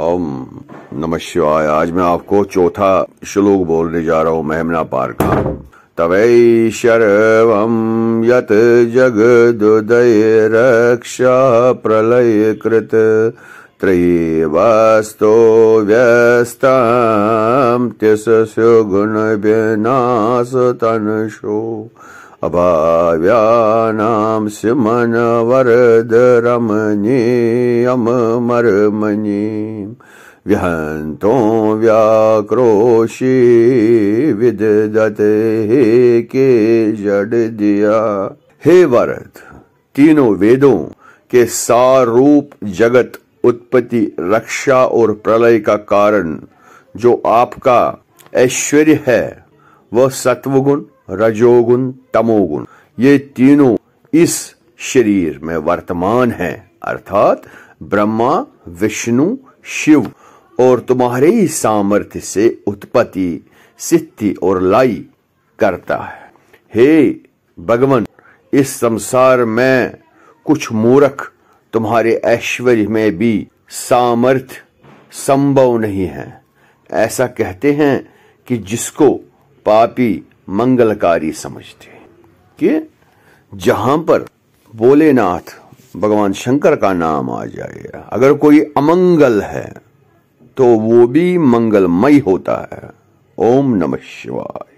ओम नमः शिवाय आज मैं आपको चौथा श्लोक बोलने जा रहा हूँ मेहमना पार का तवै शर्व यत जगदुदय रक्षा प्रलय कृत त्रयीवास्तो व्यस्ताम त्यस गुण विनाश तनशो से मन अभाव्यानां सिमनवरदरमणीयमर्मणि विहन्तो व्याक्रोशी विदत हे के दिया हे वरद तीनों वेदों के सारूप जगत उत्पत्ति रक्षा और प्रलय का कारण जो आपका ऐश्वर्य है वह सत्वगुण रजोगुण तमोगुण ये तीनों इस शरीर में वर्तमान हैं अर्थात ब्रह्मा विष्णु शिव और तुम्हारे ही सामर्थ्य से उत्पत्ति सिद्धि और लाई करता है हे भगवान इस संसार में कुछ मूर्ख तुम्हारे ऐश्वर्य में भी सामर्थ्य संभव नहीं है ऐसा कहते हैं कि जिसको पापी मंगलकारी समझते कि जहां पर भोलेनाथ भगवान शंकर का नाम आ जाएगा अगर कोई अमंगल है तो वो भी मंगलमय होता है ओम नमः शिवाय